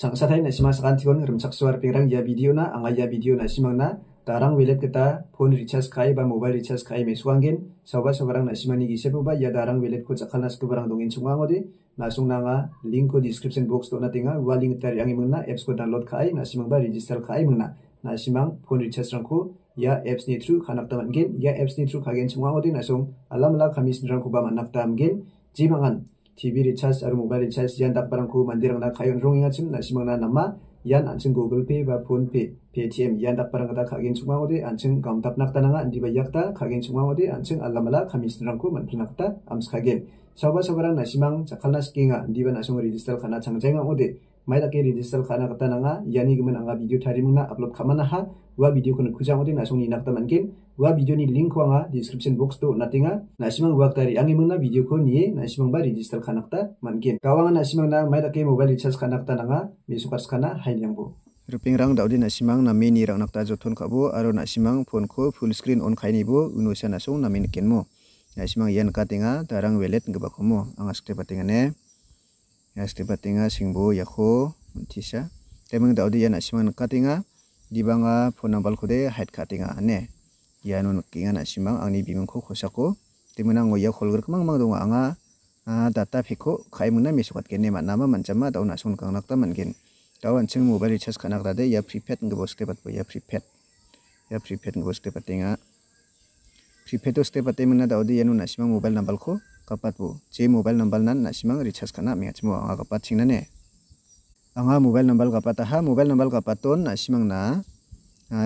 chang sa thai na sima sa kanthi kon ram chak swar pe rang ya video na anga ya video na sima na tarang wilet kita phone recharge khai ba mobile recharge khai me swang gen sa ba sa barang na sima ni gise ba ya darang wilet ko chakhana sku barang dong in chunga ngodi na sung na nga link ko description box to na tinga wa link tar yang imna apps ko download khai na sima ba register khai imna na sima phone recharge rang ko ya apps ni through khanak ta gen ya apps ni through khagen chunga ngodi na sung alam la khamis rang ko ba manak tam gen ji mangan tibiri chas aru mobile chas yan dak parang ku mandir na khayon rong inga chim na simang na nama yan anchin google pay ba phone pay paytm yan dak parang da khagin chuma ode anchin gam tap nak tananga andi ba alamala ams register mai dakke register khana kata na nga ah. yani gmen anga video thari mungna upload khama na ha ah. wa video kun khuja ngodi na songni nakta man kin wa video ni link wa nga ah, description box to natinga na simang wa tari angi mungna video ko ni na simang ba register khana kata man kin kawang na simang na mai dakke mobile recharge khana kata na nga mi sukar khana hai yang bu ruping rang daudi na simang na mini rang nakta jothon khabu aro na simang phone ko full screen on khaini bu uno sa na song na min kin mo na simang yan katinga tarang wallet gba khomo anga skrepa tinga ne ya setiap tinggal singbu yahoo tisha tapi mengda audio yang nasiman katinga di bangga ah, phone number kude head katinga ane ya nun kinga nasiman ang ni bimengku khusaku tapi menang oya kolger kemang mang dong anga ah, ah, data fiko kai mengna mesukat kene mana nama mancama tau nasun kang nakta mungkin tau anjing mobile recharge kanak tadi ya prepaid nggak bos tepat ya prepaid ya prepaid nggak bos tepat tinga prepaid tuh tepat tapi mengda audio yang nun nasiman mobile number kude kapat bu c e mobile n u m b a l nan na simang r i c h a s kana mi y achmo anga kapat chingna ne anga mobile n u m b a l kapat a ha mobile n u m b a l kapat ton na simang na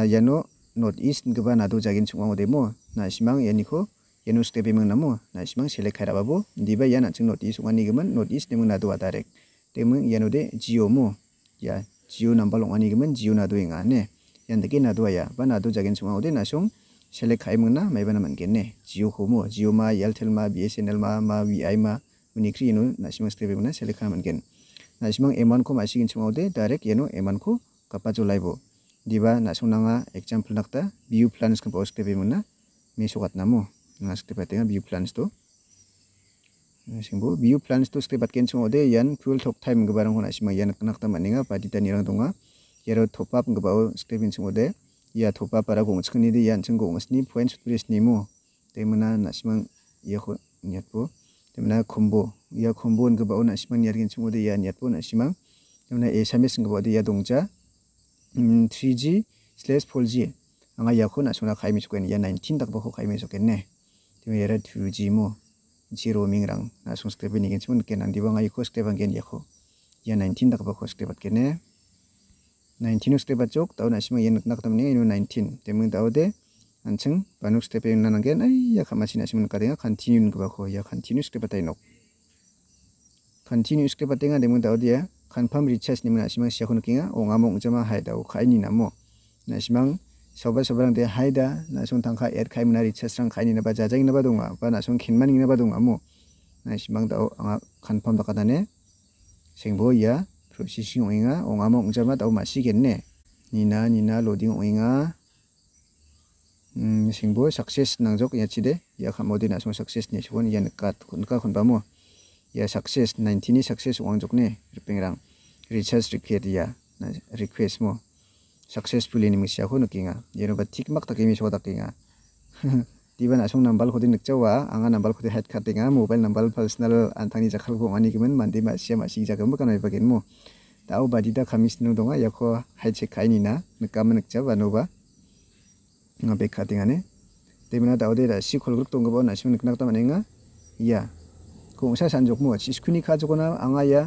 yano north east gba na do jagin chungwa de mo na simang yani ko yano step mang namo na simang s e l e k a i r a babu diba yana ching north east wani gman north east demang na do t a r e k t demang yano de j i o mo ya j i o n u m b a l wani gman j i o na do inga ne yan de k i na do ya ba na do jagin chungwa de na s u n g selek kai mengna mai bana mangke ne jio ko mo jio ma yeltel ma bsnl ma ma vi ai ma muni kri no na simang stre be mana selek kai mangke na simang eman ko ma sigin chungau de direct yeno eman ko kapa jo laibo diba na sung nanga example nakta view plans ko post be mana me sokat namo na stre pate nga view plans to na simbo view plans to stre pat ken chungau de yan fuel talk time ga barang ko na simang yan nakta maninga pa dita nirang dunga yero top up ga ba stre bin chungau de ia thopa para gong chkhani de yan chung gong sni point stress ni mo te mana na simang ye kho nyat po te mana khombo ya khombo ng ba ona simang yar gen chungo de yan nyat po na simang te mana sms ng ba de ya dong cha 3g slash 4g anga ya kho na sona khai mi chukeni ya 19 tak ba kho khai mi chukenne te mana era 2g mo zero ming rang na sung skrebe ni gen chungo kenan diwa nga ikho skrebe gen ya kho ya 19 tak ba kho skrebe kenne 19 step a chok taw na sima yen nak tam ni 19 te mung taw de anchung panu step yen nan again ai ya khama sina sima ka de ga continue ga ba ko ya continue step a tai nok continue step a tenga de mung taw de ya confirm recharge ni mung sima sia khun kinga ong among jama hai da o khai ni namo na sima soba soba rang de hai da na sung thang kha er khai mun ari chas rang khai ni na ba ja jing na ba dung a ba na sung khin man ni na ba dung a mo na sima taw anga confirm da ka da ne sing bo ya ဖြူစီစီဝင်ငါအောင်ငါမုံကြမတော့မရှိခင်နဲ့နီနာနီနာလိုဒင်းဝင်ငါ음စင်ဘော success နန်ဇုတ်ရချီဒေရခမိုဒီနဆုံ success နေစခွန်ရန်ကတ်ခွန်ကခွန်ပါမောရ success 19နီ success ဝန်ဇုတ်နေရပင်ရန် research request ရနာ request မော successfully နေမရှိခွန်ကင်ငါရောဘတိကမတ်တကိမရှိဝတ်တကိငါ tiba nasung number khodi nukchawa anga number khodi head khatinga mobile number personal anthani jakhal go ani gimen mandi ma sia ma sing jagam kanai bagin mo tao badida khamis nu donga yakho hai che khaini na nukam nukchawa noba nga be khatinga ne tebina dao de si khol grup tonggo na sim nuknak ta maninga ya kongsa sanjok mo chiskuni kha jokona anga ya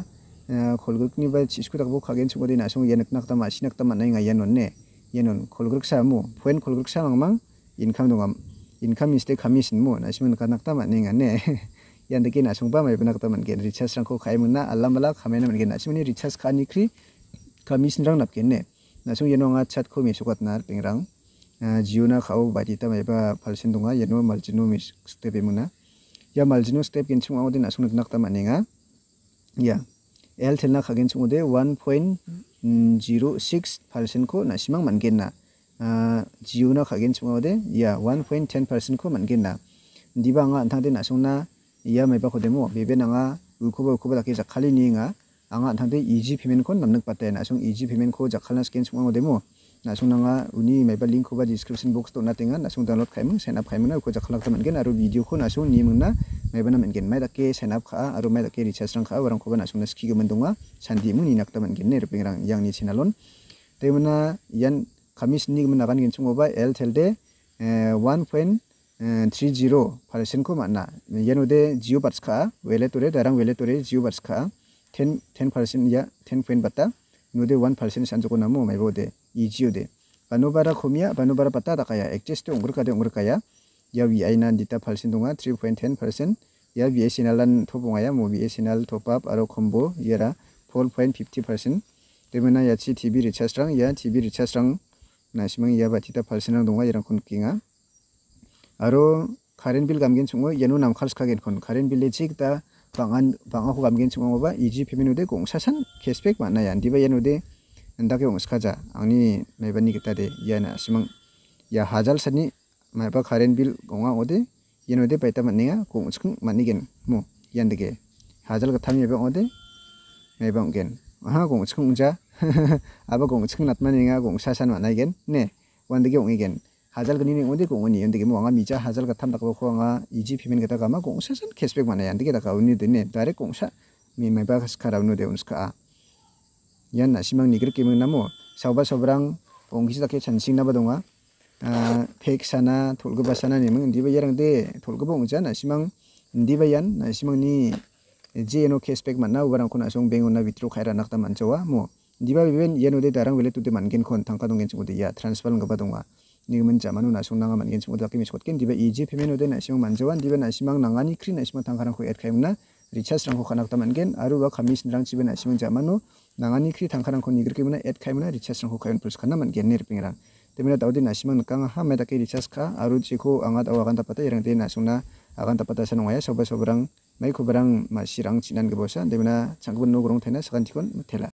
eh, kolgrukni ba chisku takbo khagen chungodi nasung ye nuknak ta ma sinak ta manai nga ya nonne ye non kolgruk sa mo poen kolgruk sa mangmang income dongam income is the commission mo na shimun kanak ta ma ne nga ne yan de kina sung pa ma ibna ta man ge research rang ko khai mun na alam la khame na man ge na shimun research ka ni kri commission rang nap ke ne na sung yeno nga chat ko mi su kat na ping rang jiu na khau ba ti ta ma ba phal sin dunga yeno maljinu mi step mun na ya maljinu step kin chung aw din asung na nak ta ma ne nga ya el thel na khagin chung de 1.06 phal sin ko na shimang man na jiu na khagen chunga de ya 1.10% ko mangin na diba nga antha de nasung na ya mai ba khodemo bebe na nga ukhoba ukhoba laki jakhali ni nga anga antha de easy payment ko namnak pate na sung easy payment ko jakhalna scan chunga demo na sung nga uni mai ba link ko ba description box to na tenga na sung download khaim sign up khaim na ko jakhalak ta mangin aro video ko na sung ni mangna mai ba na mangin mai dake sign up kha aro mai dake recharge rang kha warang ko ba na sung na ski ge mandunga sandi mung ni nak ta mangin ne rping rang yang ni channelon temna yan k a m i s i o n i n g n a k a n n gin c u n g o ba l tel de one p o i n t h e r c e e r s n ko manna yeno de jio bats kha wele tore darang wele tore jio bats kha n ten p e r c e n ya ten point bata no de 1 percent san joko namu mai bo de i jio de b a n u b a r a khomia b a n u b a r a b a t a da kaya access te u n g u r ka de u n g u r kaya ya vi aina dita p e r c e n dunga three p o i n t t e n p r c e n ya vi sinalan t o b o n g a ya mo vi sinal top up aro combo yera o 5 0 p o i fifty n t e r c e n d e m a n a ya c i tv recharge rang ya tv recharge rang nasimang iya bati ta palsinang dongga yarang kon kinga aro karen bil gamgen sungo yenu nam khals kagen kon karen bil le chik ta bangan banga ho gamgen sungo ba iji pemenu de gong sasan cashback ma na yan diba yenu de nda ke ongs khaja angni meibani kita de yana simang ya hajal sani maipa karen bil gonga ode yenu de paita maninga gong chung manigen mo yandige hajal ka thami be ode meibang gen aha gong chung ja aba gong chuk nat mani nga gong sa san mana igen ne wan de gong igen hazal gani ne onde gong ni onde mo nga mi cha hazal ga tham da ko nga easy payment ga ta ma gong sa san cashback mana yan de ga ka uni de ne dare gong sa mi mai ba khas kara unu de uns ka yan na simang nigir kimeng namo sauba sobrang ongki ta ke chansing na ba donga fake sana thulgo ba sana ne mung diba yarang de thulgo ba ongja na simang diba yan na simang ni je no cashback mana ubarang ko na song bengo na bitro khaira nakta manchawa mo diba biben yenu de tarang bele tute mankin khon thangka dong gen chukudi ya transfer ngaba dongwa nigmen jamanu na sungna ngaman gen chukudi kimi chukot ken diba ej pemenu de na simang manjawan diba na simang nangani kri na simang thangkarang ko et khaimna richas rang ko khanak taman gen aru wa khamis rang chibe na simang jamanu nangani kri thangkarang ko nigir kimna et khaimna richas rang ko khain plus khanna man gen ner pingra temena tawdi na simang kang ha meta ke richas kha aru chiko angat awagan ta pata yerang de na sungna agan ta pata sanwa ya sobai sobrang mai khubrang ma sirang chinan ge bosa temena changbun no gorong thena sakan tikon thela